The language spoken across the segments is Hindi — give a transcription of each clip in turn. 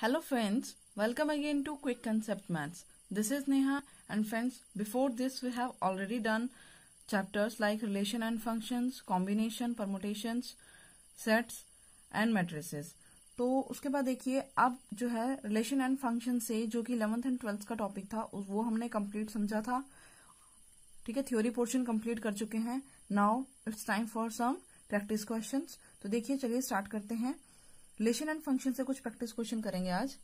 Hello friends, welcome again to Quick Concept Maths. This is Neha and friends, before this we have already done chapters like relation and functions, combination, permutations, sets and matrices. तो उसके बाद देखिए अब जो है रिलेशन एंड फंक्शन से जो कि इलेवंथ एंड ट्वेल्थ का टॉपिक था वो हमने कंप्लीट समझा था ठीक है थ्योरी पोर्शन कंप्लीट कर चुके हैं now it's time for some practice questions तो देखिए चलिए स्टार्ट करते हैं रिलेशन एंड फंक्शन से कुछ प्रैक्टिस क्वेश्चन करेंगे आज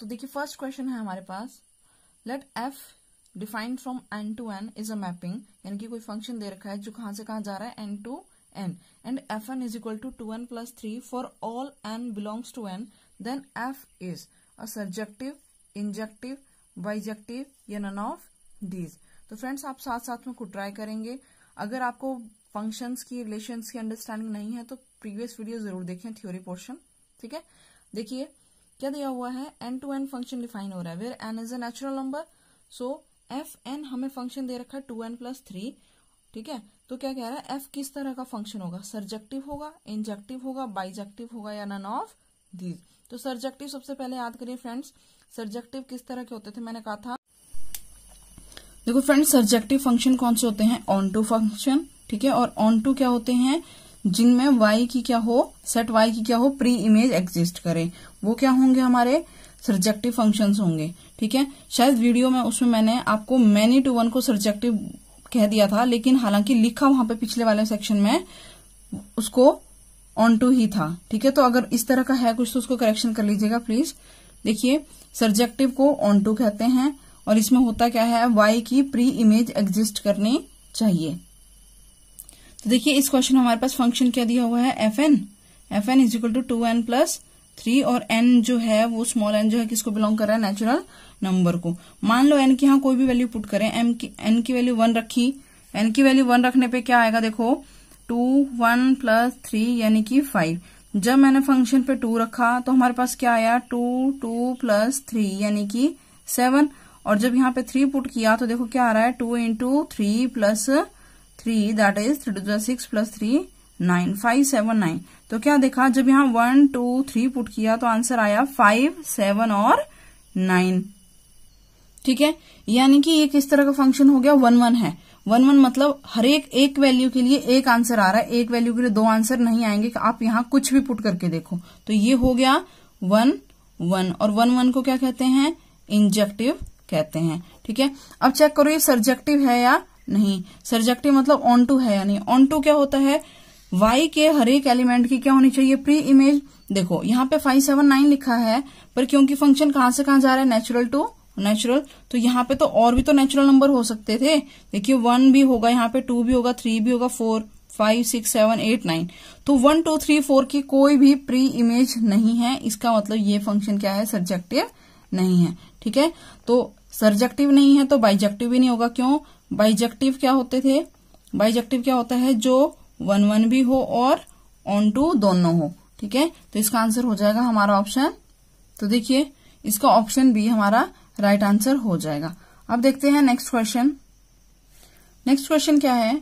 तो देखिए फर्स्ट क्वेश्चन है हमारे पास let F defined from N to N is a mapping यानी कि कोई फंक्शन दे रखा है जो कहां से कहां जा रहा है N to N and F N is equal to two N plus three for all N belongs to N then F is a subjective injective bijective या नन ऑफ दीज तो फ्रेंड्स आप साथ साथ में खुद ट्राई करेंगे अगर आपको फंक्शंस की रिलेशंस की अंडरस्टैंडिंग नहीं है तो प्रीवियस वीडियो जरूर देखें थ्योरी पोर्शन ठीक है देखिए क्या दिया हुआ है N to N function define हो रहा है where N is a natural number so F N हमें फंक्शन दे रखा है टू एन प्लस थ्री ठीक है तो क्या कह रहा है एफ किस तरह का फंक्शन होगा सर्जेक्टिव होगा इंजेक्टिव होगा बाइजेक्टिव होगा या नन ऑफ दीज तो सर्जेक्टिव सबसे पहले याद करिए फ्रेंड्स सर्जेक्टिव किस तरह के होते थे मैंने कहा था देखो फ्रेंड्स सर्जेक्टिव फंक्शन कौन से होते हैं ऑन टू फंक्शन ठीक है और ऑन टू क्या होते हैं जिनमें वाई की क्या हो सेट वाई की क्या हो प्री इमेज एग्जिस्ट करे वो क्या होंगे हमारे सब्जेक्टिव फंक्शंस होंगे ठीक है शायद वीडियो में उसमें मैंने आपको मैनी टू वन को सब्जेक्टिव कह दिया था लेकिन हालांकि लिखा वहां पे पिछले वाले सेक्शन में उसको ऑन टू ही था ठीक है तो अगर इस तरह का है कुछ तो उसको करेक्शन कर लीजिएगा प्लीज देखिए सब्जेक्टिव को ऑन टू कहते हैं और इसमें होता क्या है वाई की प्री इमेज एग्जिस्ट करनी चाहिए तो देखिए इस क्वेश्चन में हमारे पास फंक्शन क्या दिया हुआ है F N F N is equal to two N plus three और एन जो है वो स्मॉल एन जो है किसको बिलोंग कर रहा है नेचुरल नंबर को मान लो एन की यहां कोई भी वैल्यू पुट करें एम की एन की वैल्यू वन रखी एन की वैल्यू वन रखने पे क्या आएगा देखो टू वन प्लस थ्री यानी कि फाइव जब मैंने फंक्शन पे टू रखा तो हमारे पास क्या आया टू टू प्लस थ्री यानी कि सेवन और जब यहाँ पे थ्री पुट किया तो देखो क्या आ रहा है two into three plus three that is three two six plus three nine five seven nine तो क्या देखा जब यहाँ वन टू थ्री पुट किया तो आंसर आया फाइव सेवन और नाइन ठीक है यानी कि ये किस तरह का फंक्शन हो गया वन वन है वन वन मतलब हर एक एक वैल्यू के लिए एक आंसर आ रहा है एक वैल्यू के लिए दो आंसर नहीं आएंगे कि आप यहाँ कुछ भी पुट करके देखो तो ये हो गया वन वन और वन वन को क्या कहते हैं इंजेक्टिव कहते हैं ठीक है अब चेक करो ये सर्जेक्टिव है या नहीं सर्जेक्टिव मतलब ऑन टू है यानी ऑन टू क्या होता है वाई के हर एक एलिमेंट की क्या होनी चाहिए प्री इमेज देखो यहाँ पे फाइव सेवन नाइन लिखा है पर क्योंकि फंक्शन कहां से कहां जा रहा है नेचुरल टू नेचुरल तो यहाँ पे तो और भी तो नेचुरल नंबर हो सकते थे देखिए वन भी होगा यहाँ पे टू भी होगा थ्री भी होगा four five six seven eight nine तो वन टू थ्री फोर की कोई भी प्री इमेज नहीं है इसका मतलब ये फंक्शन क्या है सर्जेक्टिव नहीं है ठीक है तो सर्जेक्टिव नहीं है तो बाइजेक्टिव भी नहीं होगा क्यों बाइजेक्टिव क्या होते थे बाइजेक्टिव क्या होता है जो वन वन भी हो और ऑन टू दोनों हो ठीक है तो इसका आंसर हो जाएगा हमारा ऑप्शन तो देखिए इसका ऑप्शन बी हमारा राइट right आंसर हो जाएगा अब देखते हैं नेक्स्ट क्वेश्चन नेक्स्ट क्वेश्चन क्या है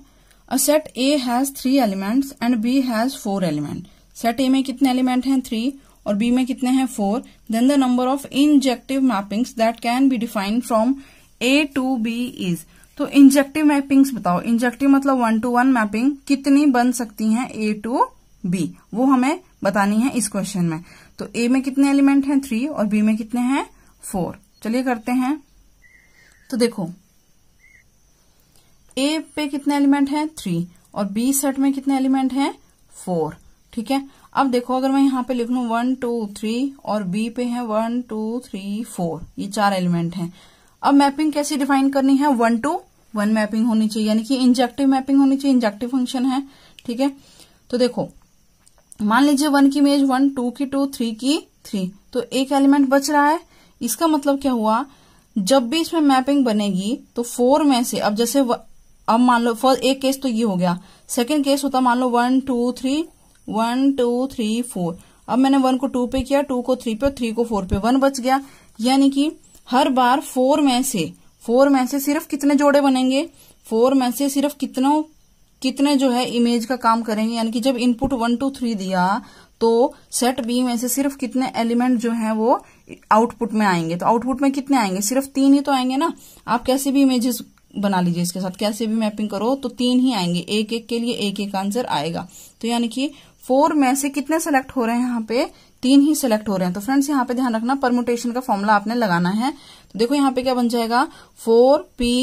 a set A has three elements and B has four element set A में कितने एलिमेंट हैं थ्री और बी में कितने हैं four then the number of injective mappings that can be defined from A to B is तो इंजेक्टिव मैपिंग्स बताओ इंजेक्टिव मतलब वन टू वन मैपिंग कितनी बन सकती हैं ए टू बी वो हमें बतानी है इस क्वेश्चन में तो ए में कितने एलिमेंट हैं थ्री और बी में कितने हैं फोर चलिए करते हैं तो देखो ए पे कितने एलिमेंट हैं थ्री और बी सेट में कितने एलिमेंट हैं फोर ठीक है अब देखो अगर मैं यहां पे लिख लू वन टू थ्री और बी पे है वन टू थ्री फोर ये चार एलिमेंट हैं अब मैपिंग कैसे डिफाइन करनी है वन टू वन मैपिंग होनी चाहिए यानी कि इंजेक्टिव मैपिंग होनी चाहिए इंजेक्टिव फंक्शन है ठीक है तो देखो मान लीजिए वन की इमेज वन टू की टू थ्री की थ्री तो एक एलिमेंट बच रहा है इसका मतलब क्या हुआ जब भी इसमें मैपिंग बनेगी तो फोर में से अब जैसे अब मान लो फर्स्ट एक केस तो ये हो गया सेकेंड केस होता मान लो one two three one two three four अब मैंने वन को टू पे किया टू को थ्री पे और थ्री को फोर पे वन बच गया यानी कि हर बार फोर में से फोर में से सिर्फ कितने जोड़े बनेंगे फोर में से सिर्फ कितनों कितने जो है इमेज का काम करेंगे यानी कि जब इनपुट वन टू थ्री दिया तो सेट बी में से सिर्फ कितने एलिमेंट जो है वो आउटपुट में आएंगे तो आउटपुट में कितने आएंगे सिर्फ तीन ही तो आएंगे ना आप कैसे भी इमेजेस बना लीजिए इसके साथ कैसे भी मैपिंग करो तो तीन ही आएंगे एक एक के लिए एक एक आंसर आएगा तो यानी कि फोर में से कितने सेलेक्ट हो रहे हैं यहाँ पे तीन ही सिलेक्ट हो रहे हैं तो फ्रेंड्स यहाँ पे ध्यान रखना परमुटेशन का फॉर्मूला आपने लगाना है तो देखो यहाँ पे क्या बन जाएगा फोर पी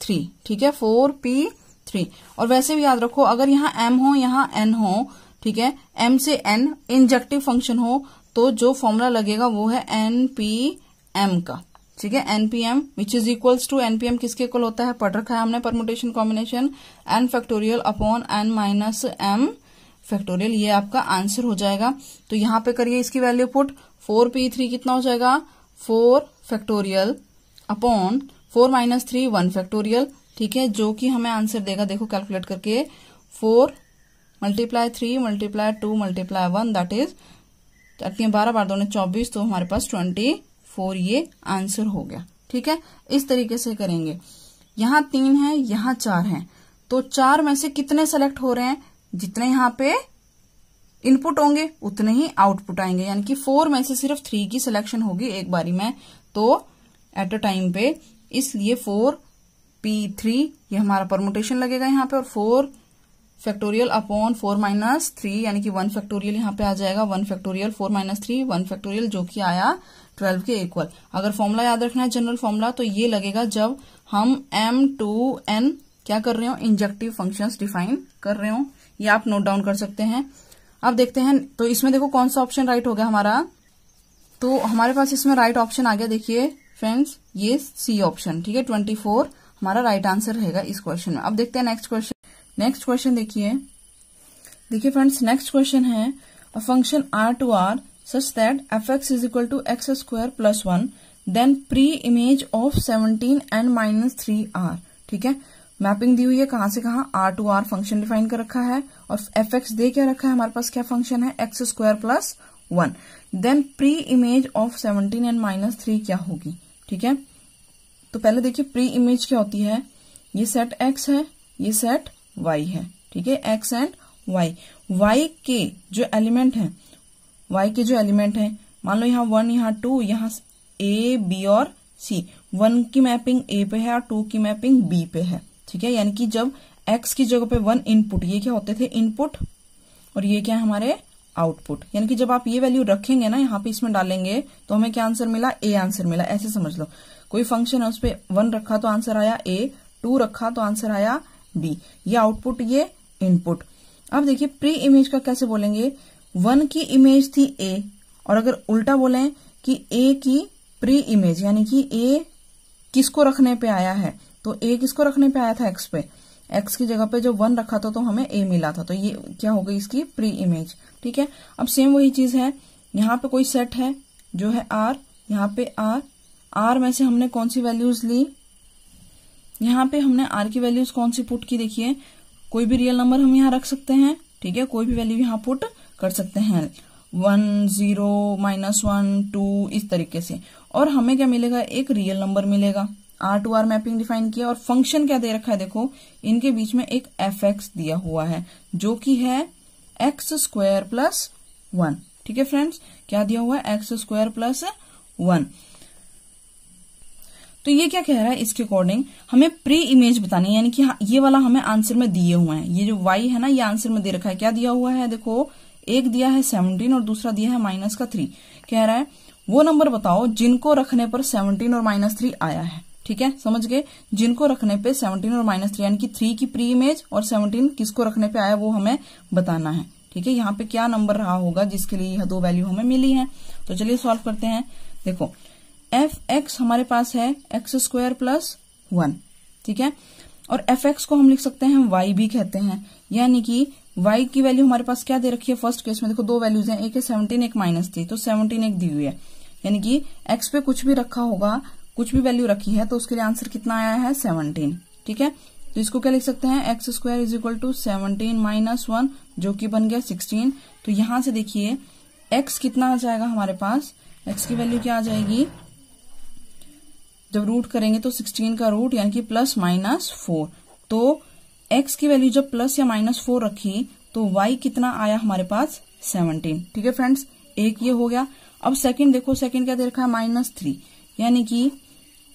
थ्री ठीक है फोर पी थ्री और वैसे भी याद रखो अगर यहाँ एम हो यहाँ एन हो ठीक है एम से एन इंजेक्टिव फंक्शन हो तो जो फॉर्मूला लगेगा वो है एन पी एम का ठीक है NPM which is equals to NPM किसके इक्वल होता है पढ़ रखा है हमने permutation combination N factorial upon N minus M factorial ये आपका आंसर हो जाएगा तो यहां पे करिए इसकी value put four P three कितना हो जाएगा four factorial upon four minus three one factorial ठीक है जो कि हमें आंसर देगा देखो कैलकुलेट करके four multiply three multiply two multiply one that is चाहती है बारह बार दोनों चौबीस तो हमारे पास ट्वेंटी फोर ये आंसर हो गया ठीक है इस तरीके से करेंगे यहाँ तीन है यहां चार है तो चार में से कितने सेलेक्ट हो रहे हैं जितने यहां पे इनपुट होंगे उतने ही आउटपुट आएंगे यानी कि फोर में से सिर्फ थ्री की सिलेक्शन होगी एक बारी में तो एट अ टाइम पे इसलिए फोर पी थ्री ये हमारा परमोटेशन लगेगा यहाँ पे और four factorial upon four minus three यानी कि वन फैक्टोरियल यहाँ पे आ जाएगा one factorial four minus three one factorial जो कि आया ट्वेल्व के इक्वल अगर फॉर्मूला याद रखना है जनरल फॉर्मूला तो ये लगेगा जब हम एम टू एन क्या कर रहे हो इंजेक्टिव फंक्शन डिफाइन कर रहे हो ये आप नोट डाउन कर सकते हैं अब देखते हैं तो इसमें देखो कौन सा ऑप्शन राइट हो गया हमारा तो हमारे पास इसमें राइट ऑप्शन आ गया देखिए फ्रेंड्स ये सी ऑप्शन ठीक है ट्वेंटी फोर हमारा राइट आंसर रहेगा इस क्वेश्चन में अब देखते हैं नेक्स्ट क्वेश्चन नेक्स्ट क्वेश्चन देखिए देखिए फ्रेंड्स नेक्स्ट क्वेश्चन है a function R to R such that F X is equal to X square plus one then pre image of seventeen and minus three R ठीक है मैपिंग दी हुई है कहां से कहां R to R function define कर रखा है और एफ एक्स दे क्या रखा है हमारे पास क्या फंक्शन है X square plus one then pre image of seventeen and minus three क्या होगी ठीक है तो पहले देखिए प्री इमेज क्या होती है ये सेट एक्स है ये सेट वाई है ठीक है एक्स एंड वाई वाई के जो एलिमेंट है वाई के जो एलिमेंट है मान लो यहाँ वन यहाँ टू यहाँ ए बी और सी वन की मैपिंग ए पे है और टू की मैपिंग बी पे है ठीक है यानी कि जब एक्स की जगह पे वन इनपुट ये क्या होते थे इनपुट और ये क्या है हमारे आउटपुट यानी कि जब आप ये वैल्यू रखेंगे ना यहाँ पे इसमें डालेंगे तो हमें क्या आंसर मिला ए आंसर मिला ऐसे समझ लो कोई फंक्शन है उस पर वन रखा तो आंसर आया ए टू रखा तो आंसर आया बी ये आउटपुट ये इनपुट अब देखिए प्री इमेज का कैसे बोलेंगे वन की इमेज थी ए और अगर उल्टा बोले कि ए की प्री इमेज यानी कि ए किसको रखने पे आया है तो ए किसको रखने पे आया था एक्स पे एक्स की जगह पे जो वन रखा था तो हमें ए मिला था तो ये क्या हो गई इसकी प्री इमेज ठीक है अब सेम वही चीज है यहाँ पे कोई सेट है जो है आर यहाँ पे आर आर में से हमने कौन सी वैल्यूज ली यहाँ पे हमने आर की वैल्यूज कौन सी पुट की देखिए कोई भी रियल नंबर हम यहाँ रख सकते हैं ठीक है कोई भी वैल्यू यहाँ पुट कर सकते हैं one zero minus one two इस तरीके से और हमें क्या मिलेगा एक रियल नंबर मिलेगा R to R mapping define किया और फंक्शन क्या दे रखा है देखो इनके बीच में एक एफ एक्स दिया हुआ है जो कि है एक्स स्क्वायर प्लस वन ठीक है फ्रेंड्स क्या दिया हुआ है एक्स स्क्वायर प्लस वन तो ये क्या कह रहा है इसके अकॉर्डिंग हमें प्री इमेज बतानी है यानी कि हाँ, ये वाला हमें आंसर में दिए हुए हैं ये जो वाई है ना ये आंसर में दे रखा है क्या दिया हुआ है देखो एक दिया है सेवनटीन और दूसरा दिया है माइनस का थ्री कह रहा है वो नंबर बताओ जिनको रखने पर सेवनटीन और माइनस थ्री आया है ठीक है समझ गए जिनको रखने पे सेवनटीन और माइनस थ्री यानी कि थ्री की प्री इमेज और सेवनटीन किसको रखने पे आया वो हमें बताना है ठीक है यहाँ पे क्या नंबर रहा होगा जिसके लिए यह दो वैल्यू हमें मिली है तो चलिए सॉल्व करते हैं देखो एफ एक्स हमारे पास है एक्स स्क्वायर प्लस वन ठीक है और एफ एक्स को हम लिख सकते हैं वाई भी कहते हैं यानी कि वाई की वैल्यू हमारे पास क्या दे रखी है फर्स्ट केस में देखो दो वैल्यूज हैं एक है सेवनटीन एक माइनस थ्री तो सेवनटीन एक दी हुई है यानी कि एक्स पे कुछ भी रखा होगा कुछ भी वैल्यू रखी है तो उसके लिए आंसर कितना आया है सेवनटीन ठीक है तो इसको क्या लिख सकते हैं X square is equal to seventeen minus one जो कि बन गया सिक्सटीन तो यहां से देखिए एक्स कितना आ जाएगा हमारे पास एक्स की वैल्यू क्या आ जाएगी जब रूट करेंगे तो सिक्सटीन का रूट यानी कि प्लस माइनस फोर तो एक्स की वैल्यू जब प्लस या माइनस फोर रखी तो वाई कितना आया हमारे पास सेवनटीन ठीक है फ्रेंड्स एक ये हो गया अब सेकेंड देखो सेकेंड क्या दे रखा है माइनस थ्री यानी कि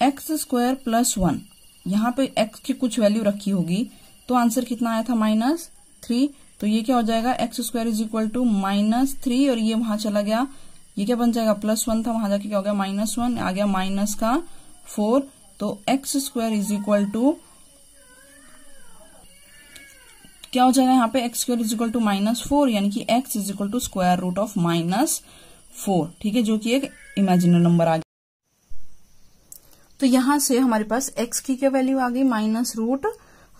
एक्स स्क्वायर प्लस वन यहाँ पे एक्स की कुछ वैल्यू रखी होगी तो आंसर कितना आया था माइनस थ्री तो ये क्या हो जाएगा X square is equal to minus three और ये वहां चला गया ये क्या बन जाएगा प्लस वन था वहां जाके क्या हो गया माइनस वन आ गया माइनस का फोर तो X square is equal to क्या हो जाएगा यहाँ पे X square is equal to minus four यानी कि X is equal to square root of minus four ठीक है जो कि एक इमेजिनरी नंबर आ गया तो यहां से हमारे पास एक्स की क्या वैल्यू आ गई माइनस रूट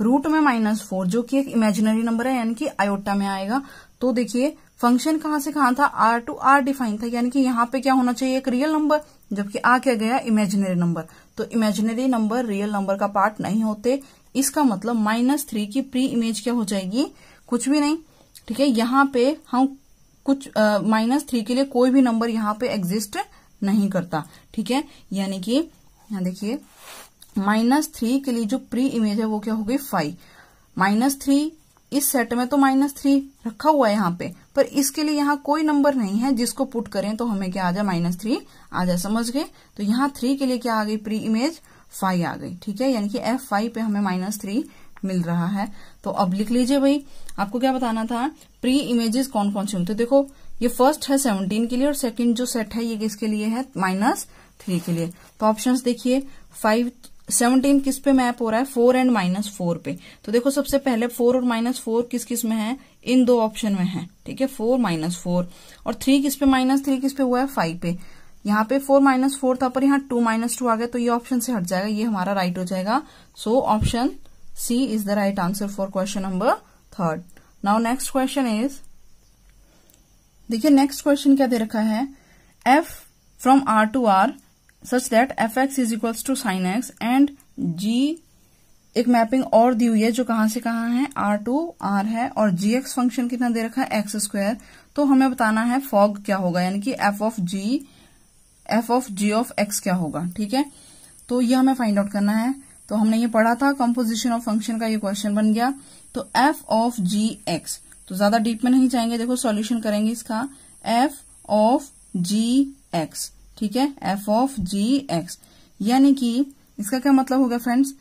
रूट में माइनस फोर जो कि एक इमेजिनरी नंबर है यानी कि आयोटा में आएगा तो देखिए फंक्शन कहां से कहां था आर टू आर डिफाइन था यानी कि यहां पे क्या होना चाहिए एक रियल नंबर जबकि आ क्या गया इमेजिनरी नंबर तो इमेजिनरी नंबर रियल नंबर का पार्ट नहीं होते इसका मतलब माइनस थ्री की प्री इमेज क्या हो जाएगी कुछ भी नहीं ठीक है यहाँ पे हम कुछ माइनस थ्री के लिए कोई भी नंबर यहाँ पे एग्जिस्ट नहीं करता ठीक है यानी कि यहां देखिए माइनस थ्री के लिए जो प्री इमेज है वो क्या हो गई फाइव माइनस थ्री इस सेट में तो माइनस थ्री रखा हुआ है यहाँ पे पर इसके लिए यहाँ कोई नंबर नहीं है जिसको पुट करें तो हमें क्या आ जाए माइनस थ्री आ जाए समझ गए तो यहाँ थ्री के लिए क्या आ गई प्री इमेज फाइव आ गई ठीक है यानी कि एफ फाइव पे हमें माइनस थ्री मिल रहा है तो अब लिख लीजिए भाई आपको क्या बताना था प्री इमेजेस कौन कौन से होते तो देखो ये फर्स्ट है सेवनटीन के लिए और सेकेंड जो सेट है ये किसके लिए है माइनस थ्री के लिए तो ऑप्शंस देखिए फाइव सेवनटीन किस पे मैप हो रहा है फोर एंड माइनस फोर पे तो देखो सबसे पहले फोर और माइनस फोर किस किस में है इन दो ऑप्शन में है ठीक है फोर माइनस फोर और थ्री किस पे माइनस थ्री किस पे हुआ है फाइव पे यहाँ पे फोर माइनस फोर था पर यहाँ टू माइनस टू आ गया तो ये ऑप्शन से हट जाएगा ये हमारा राइट हो जाएगा so option C is the right answer for question number third now next question is देखिए नेक्स्ट क्वेश्चन क्या दे रखा है F from R to R such that F X is equals to sine X and G एक मैपिंग और दी हुई है जो कहां से कहां है आर टू आर है और जी एक्स फंक्शन कितना दे रखा है एक्स स्क्वायर तो हमें बताना है फॉग क्या होगा यानी कि F of G F of G of X क्या होगा ठीक है तो ये हमें फाइंड आउट करना है तो हमने ये पढ़ा था कंपोजिशन ऑफ फंक्शन का ये क्वेश्चन बन गया तो एफ ऑफ जी एक्स तो ज्यादा डीप में नहीं जाएंगे देखो सॉल्यूशन करेंगे इसका एफ ऑफ जी एक्स ठीक है एफ ऑफ जी एक्स यानी कि इसका क्या मतलब होगा फ्रेंड्स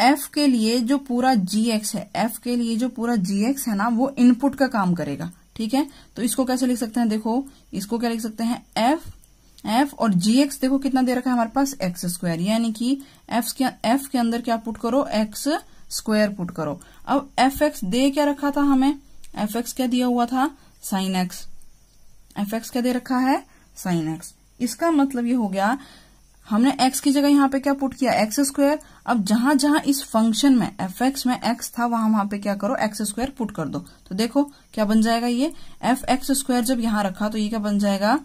एफ के लिए जो पूरा जी एक्स है एफ के लिए जो पूरा जी एक्स है ना वो इनपुट का काम करेगा ठीक है तो इसको कैसे लिख सकते हैं देखो इसको क्या लिख सकते हैं एफ एफ और जी एक्स देखो कितना दे रखा है हमारे पास एक्स स्क्वायर यानी कि एफ के एफ के अंदर क्या पुट करो एक्स स्क्वायर पुट करो अब एफ एक्स दे क्या रखा था हमें एफ एक्स क्या दिया हुआ था साइन एक्स एफ एक्स क्या दे रखा है साइन एक्स इसका मतलब ये हो गया हमने x की जगह यहाँ पे क्या पुट किया एक्स स्क्वायर अब जहां जहां इस फंक्शन में एफ एक्स में x था वहां वहां पे क्या करो एक्स स्क्वायर पुट कर दो तो देखो क्या बन जाएगा ये एफ एक्स स्क्वायर जब यहां रखा तो ये क्या बन जाएगा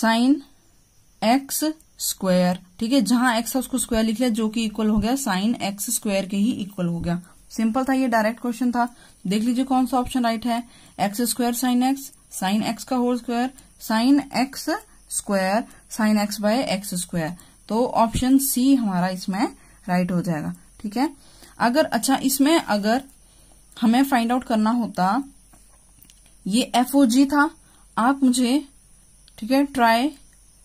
साइन एक्स स्क्वायर ठीक है जहां x था उसको स्क्वायर लिख लिया जो कि इक्वल हो गया साइन एक्स स्क्वायर के ही इक्वल हो गया सिंपल था ये डायरेक्ट क्वेश्चन था देख लीजिए कौन सा ऑप्शन राइट है X square sine X sine X का whole square sine X square sine X by X square तो ऑप्शन सी हमारा इसमें राइट हो जाएगा ठीक है अगर अच्छा इसमें अगर हमें फाइंड आउट करना होता ये एफ ओ जी था आप मुझे ठीक है try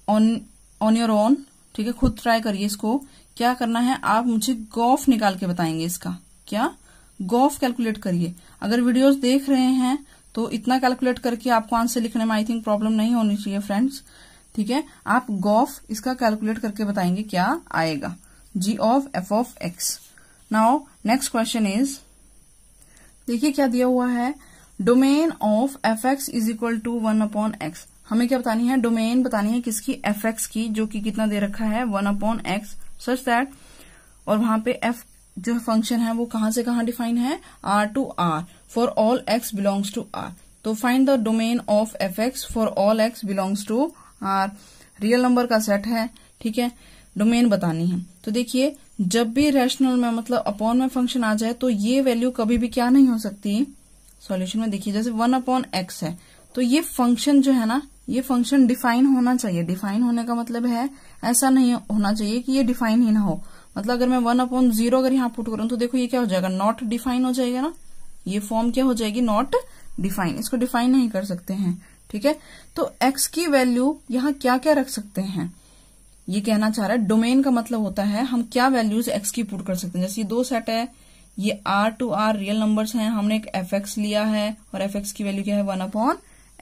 on on your own ठीक है खुद ट्राई करिए इसको क्या करना है आप मुझे गॉफ निकाल के बताएंगे इसका क्या गॉफ कैलकुलेट करिए अगर वीडियोस देख रहे हैं तो इतना कैलकुलेट करके आपको आंसर लिखने में आई थिंक प्रॉब्लम नहीं होनी चाहिए फ्रेंड्स ठीक है आप गॉफ इसका कैलकुलेट करके बताएंगे क्या आएगा G of F of X now next question is देखिए क्या दिया हुआ है domain of F X is equal to one upon X हमें क्या बतानी है डोमेन बतानी है किसकी एफ एक्स की जो कि कितना दे रखा है one upon X such that और वहां पे एफ जो फंक्शन है वो कहां से कहां डिफाइन है R to R for all X belongs to R तो find the domain of F X for all X belongs to R real number का सेट है ठीक है डोमेन बतानी है तो देखिए जब भी रैशनल में मतलब अपॉन में फंक्शन आ जाए तो ये वैल्यू कभी भी क्या नहीं हो सकती सॉल्यूशन में देखिए जैसे वन अपॉन एक्स है तो ये फंक्शन जो है ना ये फंक्शन डिफाइन होना चाहिए डिफाइन होने का मतलब है ऐसा नहीं होना चाहिए कि ये डिफाइन ही ना हो मतलब अगर मैं वन अपॉन जीरो अगर यहाँ पुट करूं तो देखो ये क्या हो जाएगा नॉट डिफाइन हो जाएगा ना ये फॉर्म क्या हो जाएगी नॉट डिफाइन इसको डिफाइन नहीं कर सकते हैं ठीक है तो एक्स की वैल्यू यहाँ क्या क्या रख सकते हैं ये कहना चाह रहा है डोमेन का मतलब होता है हम क्या वैल्यूज एक्स की पुट कर सकते हैं जैसे ये दो सेट है ये R to R real numbers हैं हमने एक एफ एक्स लिया है और एफ एक्स की वैल्यू क्या है वन अपॉन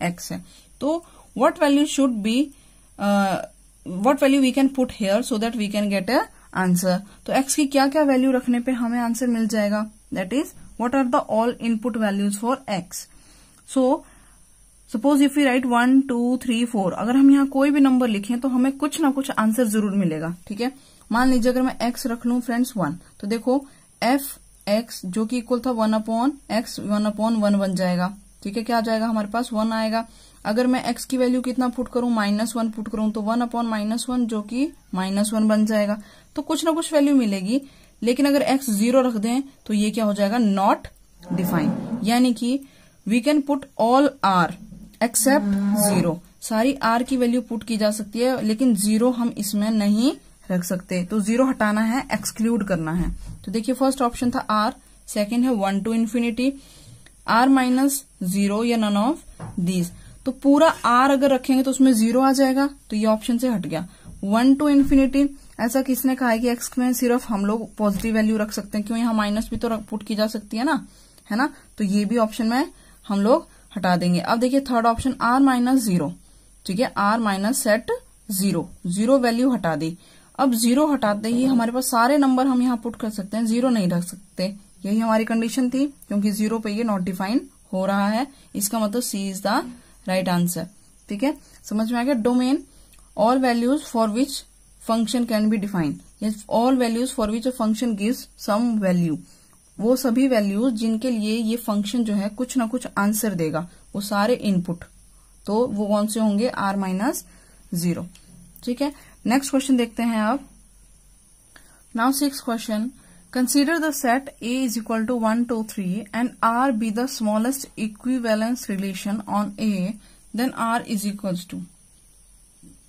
एक्स है तो what value should be what value we can put here so that we can get a answer तो एक्स की क्या क्या वैल्यू रखने पे हमें आंसर मिल जाएगा that is what are the all input values for x so suppose if you write one two three four अगर हम यहाँ कोई भी नंबर लिखे तो हमें कुछ ना कुछ आंसर जरूर मिलेगा ठीक है मान लीजिए अगर मैं एक्स रख लू फ्रेंड्स वन तो देखो एफ एक्स जो कि इक्वल था one upon x one upon one बन जाएगा ठीक है क्या आ जाएगा हमारे पास वन आएगा अगर मैं एक्स की वैल्यू कितना पुट करूं माइनस वन पुट करूं तो वन अपॉन माइनस वन जो कि माइनस वन बन जाएगा तो कुछ ना कुछ वैल्यू मिलेगी लेकिन अगर एक्स जीरो रख दें तो ये क्या हो जाएगा नॉट डिफाइन यानी कि we can put all R except zero सारी आर की वैल्यू पुट की जा सकती है लेकिन जीरो हम इसमें नहीं रख सकते तो जीरो हटाना है एक्सक्लूड करना है तो देखिए फर्स्ट ऑप्शन था आर सेकेंड है one two infinity R minus zero या नन ऑफ दीज तो पूरा आर अगर रखेंगे तो उसमें जीरो आ जाएगा तो ये ऑप्शन से हट गया वन टू इन्फिनिटी ऐसा किसने कहा है कि एक्स में सिर्फ हम लोग पॉजिटिव वैल्यू रख सकते हैं क्यों यहाँ माइनस भी तो पुट की जा सकती है ना है ना तो ये भी ऑप्शन में हम लोग हटा देंगे अब देखिए third option R minus zero ठीक है R minus set zero zero value हटा दी अब जीरो हटाते ही हमारे पास सारे नंबर हम यहाँ पुट कर सकते हैं जीरो नहीं रख सकते यही हमारी कंडीशन थी क्योंकि जीरो पे ये नॉट डिफाइन हो रहा है इसका मतलब C is the right answer ठीक है समझ में आ गया domain all values for which function can be define all values for which a function gives some value वो सभी वैल्यूज जिनके लिए ये फंक्शन जो है कुछ ना कुछ आंसर देगा वो सारे इनपुट तो वो कौन से होंगे आर माइनस जीरो ठीक है नेक्स्ट क्वेश्चन देखते हैं आप now six question consider the set A is equal to one two three and R be the smallest equivalence relation on A then R is equal to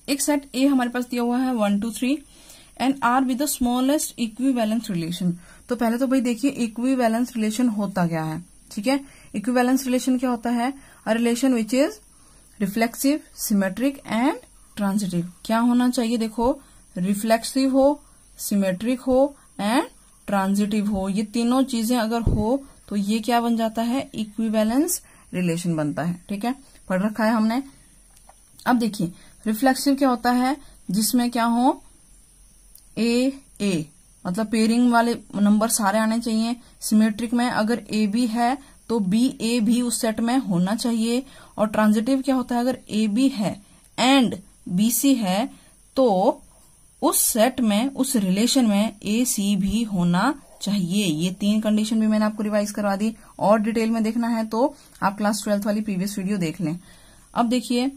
एक सेट ए हमारे पास दिया हुआ है one two three and R with the smallest equivalence relation तो पहले तो भाई देखिए इक्वी बैलेंस रिलेशन होता क्या है ठीक है इक्वी बैलेंस रिलेशन क्या होता है a relation which is reflexive symmetric and transitive क्या होना चाहिए देखो रिफ्लेक्सिव हो सिमेट्रिक हो एंड ट्रांजिटिव हो ये तीनों चीजें अगर हो तो ये क्या बन जाता है इक्वी बैलेंस रिलेशन बनता है ठीक है पढ़ रखा है हमने अब देखिए रिफ्लेक्सिव क्या होता है जिसमें क्या हो ए ए मतलब पेयरिंग वाले नंबर सारे आने चाहिए सिमेट्रिक में अगर ए बी है तो बी ए भी उस सेट में होना चाहिए और ट्रांजिटिव क्या होता है अगर ए बी है एंड बी सी है तो उस सेट में उस रिलेशन में ए सी भी होना चाहिए ये तीन कंडीशन भी मैंने आपको रिवाइज करवा दी और डिटेल में देखना है तो आप क्लास ट्वेल्थ वाली प्रीवियस वीडियो देख लें अब देखिए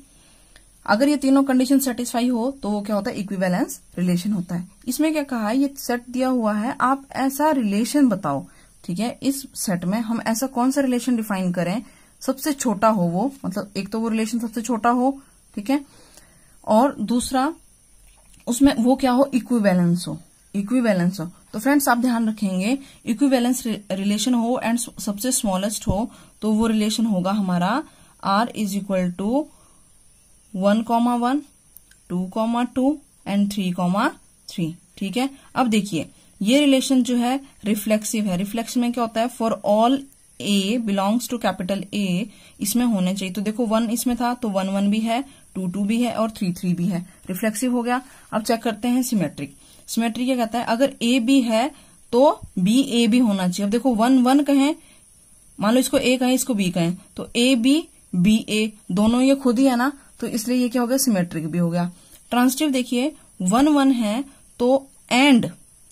अगर ये तीनों कंडीशन सेटिस्फाई हो तो वो क्या होता है इक्विवेलेंस रिलेशन होता है इसमें क्या कहा है ये सेट दिया हुआ है आप ऐसा रिलेशन बताओ ठीक है इस सेट में हम ऐसा कौन सा रिलेशन डिफाइन करें सबसे छोटा हो वो मतलब एक तो वो रिलेशन सबसे छोटा हो ठीक है और दूसरा उसमें वो क्या हो इक्विवेलेंस हो इक्विवेलेंस हो तो फ्रेंड्स आप ध्यान रखेंगे इक्विवेलेंस रिलेशन हो एंड सबसे स्मॉलेस्ट हो तो वो रिलेशन होगा हमारा R is equal to one comma one two comma two and three comma three ठीक है अब देखिए ये रिलेशन जो है रिफ्लेक्सिव है रिफ्लेक्स में क्या होता है for all A belongs to capital A इसमें होने चाहिए तो देखो वन इसमें था तो वन वन भी है टू टू भी है और थ्री थ्री भी है रिफ्लेक्सिव हो गया अब चेक करते हैं सिमेट्रिक सिमेट्रिक क्या कहता है अगर ए बी है तो बी ए भी होना चाहिए अब देखो वन वन कहें मान लो इसको ए कहें इसको बी कहें तो ए बी बी ए दोनों ये खुद ही है ना तो इसलिए ये क्या हो गया सिमेट्रिक भी हो गया ट्रांसिटिव देखिए वन वन है तो एंड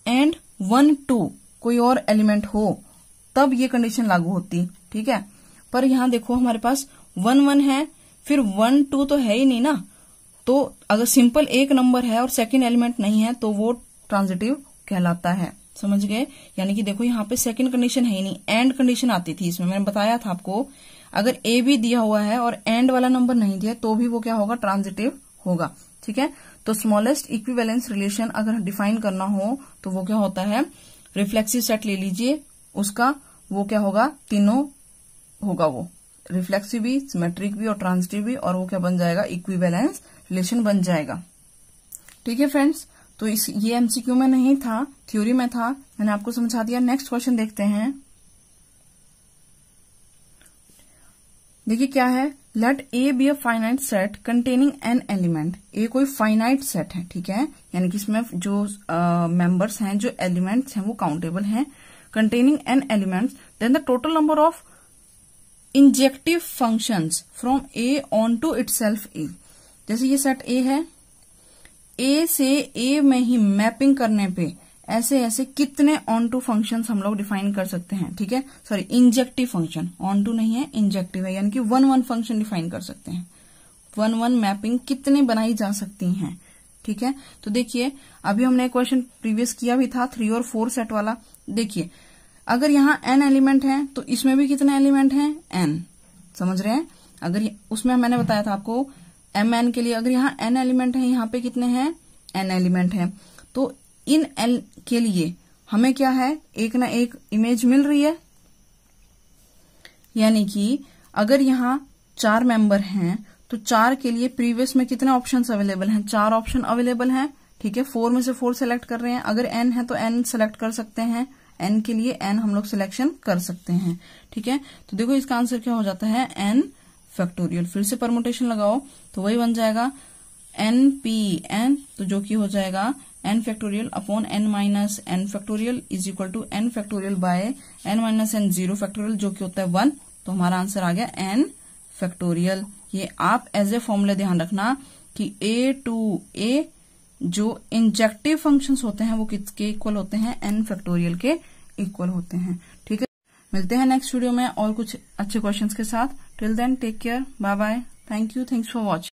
एंड वन टू कोई और एलिमेंट हो तब ये कंडीशन लागू होती ठीक है पर यहां देखो हमारे पास वन वन है फिर वन टू तो है ही नहीं ना तो अगर सिंपल एक नंबर है और सेकेंड एलिमेंट नहीं है तो वो ट्रांजिटिव कहलाता है समझ गए यानी कि देखो यहाँ पे सेकंड कंडीशन है ही नहीं एंड कंडीशन आती थी इसमें मैंने बताया था आपको अगर ए भी दिया हुआ है और एंड वाला नंबर नहीं दिया तो भी वो क्या होगा ट्रांजिटिव होगा ठीक है तो स्मॉलेस्ट इक्विवेलेंस रिलेशन अगर डिफाइन करना हो तो वो क्या होता है रिफ्लेक्सिव सेट ले लीजिए उसका वो क्या होगा तीनों होगा वो रिफ्लेक्सिव भी सिमेट्रिक भी और ट्रांजिटिव भी और वो क्या बन जाएगा इक्विवेलेंस रिलेशन बन जाएगा ठीक है फ्रेंड्स तो इस ये एमसीक्यू में नहीं था थ्योरी में था मैंने आपको समझा दिया नेक्स्ट क्वेश्चन देखते हैं देखिए क्या है let A be a finite set containing n element A कोई फाइनाइट सेट है ठीक है यानी कि इसमें जो मेंबर्स uh, हैं जो एलिमेंट्स हैं वो काउंटेबल हैं containing n elements then the total number of injective functions from A onto itself A जैसे ये सेट ए है ए से ए में ही मैपिंग करने पे ऐसे ऐसे कितने ऑन टू फंक्शन हम लोग डिफाइन कर सकते हैं ठीक है sorry injective function onto नहीं है इंजेक्टिव है यानी कि वन वन फंक्शन डिफाइन कर सकते हैं वन वन मैपिंग कितने बनाई जा सकती हैं ठीक है तो देखिए अभी हमने क्वेश्चन प्रीवियस किया भी था थ्री और फोर सेट वाला देखिए अगर यहाँ एन एलिमेंट है तो इसमें भी कितने एलिमेंट है एन समझ रहे हैं अगर उसमें मैंने बताया था आपको एम एन के लिए अगर यहाँ एन एलिमेंट है यहाँ पे कितने हैं एन एलिमेंट है तो इन एल के लिए हमें क्या है एक ना एक इमेज मिल रही है यानी कि अगर यहां चार मेंबर हैं तो चार के लिए प्रीवियस में कितने ऑप्शन अवेलेबल हैं चार ऑप्शन अवेलेबल हैं ठीक है फोर में से फोर सेलेक्ट कर रहे हैं अगर एन है तो एन सेलेक्ट कर सकते हैं एन के लिए एन हम लोग सिलेक्शन कर सकते हैं ठीक है तो देखो इसका आंसर क्या हो जाता है एन फैक्टोरियल फिर से परमोटेशन लगाओ तो वही बन जाएगा एन पी एन तो जो कि हो जाएगा n factorial upon N minus n factorial is equal to n factorial by n minus n zero factorial जो कि होता है वन तो हमारा आंसर आ गया एन फैक्टोरियल ये आप एज ए फॉर्मूला ध्यान रखना कि ए टू ए जो इंजेक्टिव फंक्शंस होते हैं वो किसके इक्वल होते हैं एन फैक्टोरियल के इक्वल होते हैं ठीक है मिलते हैं नेक्स्ट वीडियो में और कुछ अच्छे क्वेश्चंस के साथ till then take care bye bye thank you thanks for watching